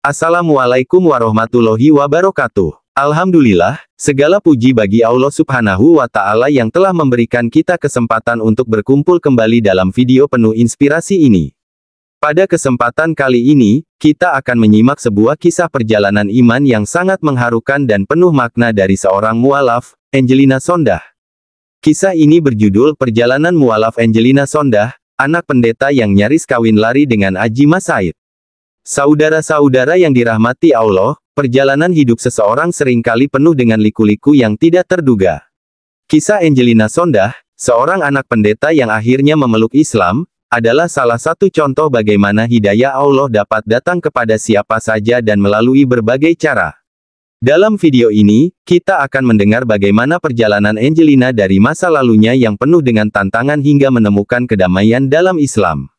Assalamualaikum warahmatullahi wabarakatuh. Alhamdulillah, segala puji bagi Allah Subhanahu wa Ta'ala yang telah memberikan kita kesempatan untuk berkumpul kembali dalam video penuh inspirasi ini. Pada kesempatan kali ini, kita akan menyimak sebuah kisah perjalanan iman yang sangat mengharukan dan penuh makna dari seorang mualaf, Angelina Sondah. Kisah ini berjudul Perjalanan Mualaf Angelina Sondah, anak pendeta yang nyaris kawin lari dengan Ajima Said. Saudara-saudara yang dirahmati Allah, perjalanan hidup seseorang seringkali penuh dengan liku-liku yang tidak terduga. Kisah Angelina Sondah, seorang anak pendeta yang akhirnya memeluk Islam, adalah salah satu contoh bagaimana hidayah Allah dapat datang kepada siapa saja dan melalui berbagai cara. Dalam video ini, kita akan mendengar bagaimana perjalanan Angelina dari masa lalunya yang penuh dengan tantangan hingga menemukan kedamaian dalam Islam.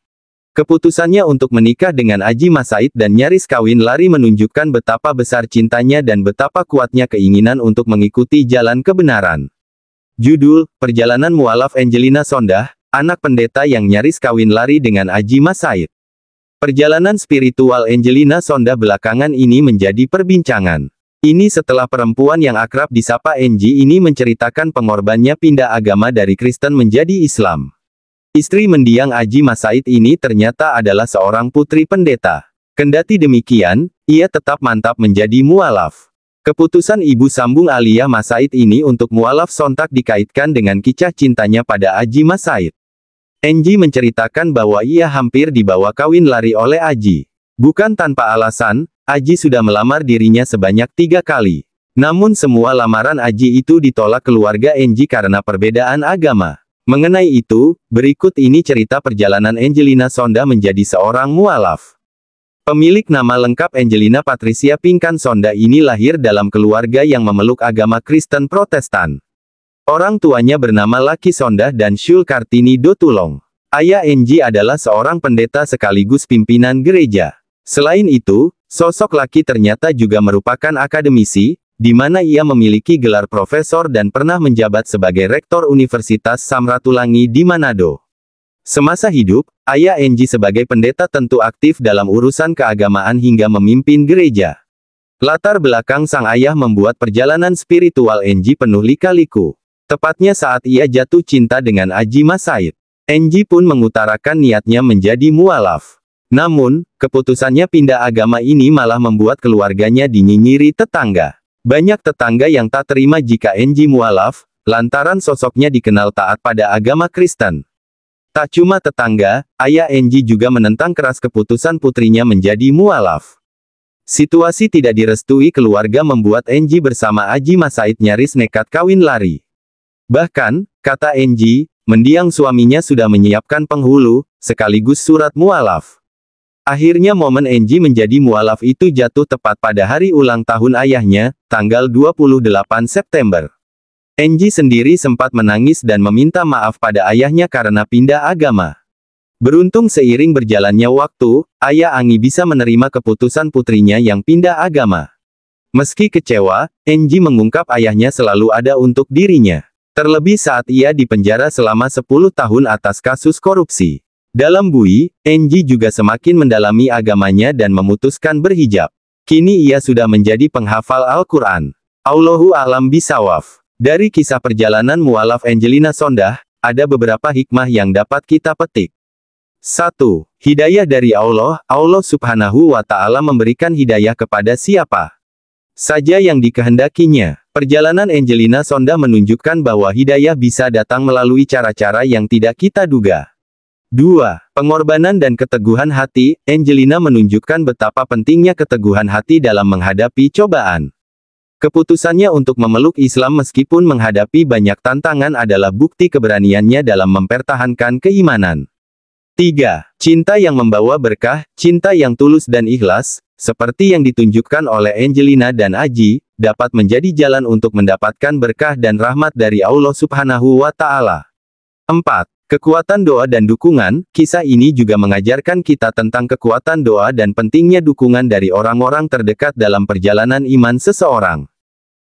Keputusannya untuk menikah dengan Aji Masaid dan nyaris kawin lari menunjukkan betapa besar cintanya dan betapa kuatnya keinginan untuk mengikuti jalan kebenaran. Judul, Perjalanan Mualaf Angelina Sondah, anak pendeta yang nyaris kawin lari dengan Aji Masaid. Perjalanan spiritual Angelina Sonda belakangan ini menjadi perbincangan. Ini setelah perempuan yang akrab disapa Angie ini menceritakan pengorbannya pindah agama dari Kristen menjadi Islam. Istri mendiang Aji Masaid ini ternyata adalah seorang putri pendeta. Kendati demikian, ia tetap mantap menjadi mualaf. Keputusan Ibu Sambung Aliyah Masaid ini untuk mualaf sontak dikaitkan dengan kicah cintanya pada Aji Masaid. Enji menceritakan bahwa ia hampir dibawa kawin lari oleh Aji. Bukan tanpa alasan, Aji sudah melamar dirinya sebanyak tiga kali. Namun semua lamaran Aji itu ditolak keluarga Enji karena perbedaan agama. Mengenai itu, berikut ini cerita perjalanan Angelina Sonda menjadi seorang mualaf. Pemilik nama lengkap Angelina Patricia Pinkan Sonda ini lahir dalam keluarga yang memeluk agama Kristen Protestan. Orang tuanya bernama Laki Sonda dan Syul Kartini Dotulong. Ayah Angie adalah seorang pendeta sekaligus pimpinan gereja. Selain itu, sosok Laki ternyata juga merupakan akademisi, di mana ia memiliki gelar profesor dan pernah menjabat sebagai rektor Universitas Samratulangi di Manado. Semasa hidup, ayah Enji sebagai pendeta tentu aktif dalam urusan keagamaan hingga memimpin gereja. Latar belakang sang ayah membuat perjalanan spiritual Enji penuh lika-liku. Tepatnya saat ia jatuh cinta dengan Aji Masaid. Enji pun mengutarakan niatnya menjadi mualaf. Namun, keputusannya pindah agama ini malah membuat keluarganya dinyinyiri tetangga. Banyak tetangga yang tak terima jika Enji mualaf, lantaran sosoknya dikenal taat pada agama Kristen. Tak cuma tetangga, ayah Enji juga menentang keras keputusan putrinya menjadi mualaf. Situasi tidak direstui keluarga membuat Enji bersama Aji Masaid nyaris nekat kawin lari. Bahkan, kata Enji, mendiang suaminya sudah menyiapkan penghulu, sekaligus surat mualaf. Akhirnya momen Enji menjadi mualaf itu jatuh tepat pada hari ulang tahun ayahnya, tanggal 28 September. Enji sendiri sempat menangis dan meminta maaf pada ayahnya karena pindah agama. Beruntung seiring berjalannya waktu, ayah Angi bisa menerima keputusan putrinya yang pindah agama. Meski kecewa, Enji mengungkap ayahnya selalu ada untuk dirinya. Terlebih saat ia dipenjara selama 10 tahun atas kasus korupsi. Dalam Bui, Enji juga semakin mendalami agamanya dan memutuskan berhijab. Kini ia sudah menjadi penghafal Al-Quran. Allahu alam bisawaf. Dari kisah perjalanan mualaf Angelina Sondah, ada beberapa hikmah yang dapat kita petik. 1. Hidayah dari Allah, Allah subhanahu wa ta'ala memberikan hidayah kepada siapa? Saja yang dikehendakinya. Perjalanan Angelina Sonda menunjukkan bahwa hidayah bisa datang melalui cara-cara yang tidak kita duga. 2. Pengorbanan dan keteguhan hati, Angelina menunjukkan betapa pentingnya keteguhan hati dalam menghadapi cobaan. Keputusannya untuk memeluk Islam meskipun menghadapi banyak tantangan adalah bukti keberaniannya dalam mempertahankan keimanan. 3. Cinta yang membawa berkah, cinta yang tulus dan ikhlas, seperti yang ditunjukkan oleh Angelina dan Aji, dapat menjadi jalan untuk mendapatkan berkah dan rahmat dari Allah Subhanahu wa Ta'ala. 4. Kekuatan doa dan dukungan, kisah ini juga mengajarkan kita tentang kekuatan doa dan pentingnya dukungan dari orang-orang terdekat dalam perjalanan iman seseorang.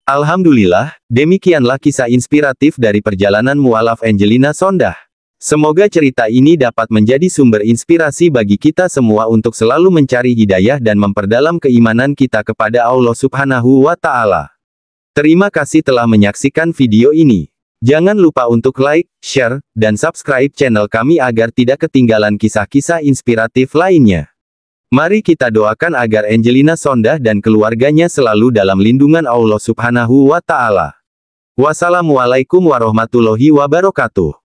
Alhamdulillah, demikianlah kisah inspiratif dari perjalanan mualaf Angelina Sondah. Semoga cerita ini dapat menjadi sumber inspirasi bagi kita semua untuk selalu mencari hidayah dan memperdalam keimanan kita kepada Allah Subhanahu wa Ta'ala. Terima kasih telah menyaksikan video ini. Jangan lupa untuk like, share, dan subscribe channel kami agar tidak ketinggalan kisah-kisah inspiratif lainnya. Mari kita doakan agar Angelina Sonda dan keluarganya selalu dalam lindungan Allah Subhanahu wa Ta'ala. Wassalamualaikum warahmatullahi wabarakatuh.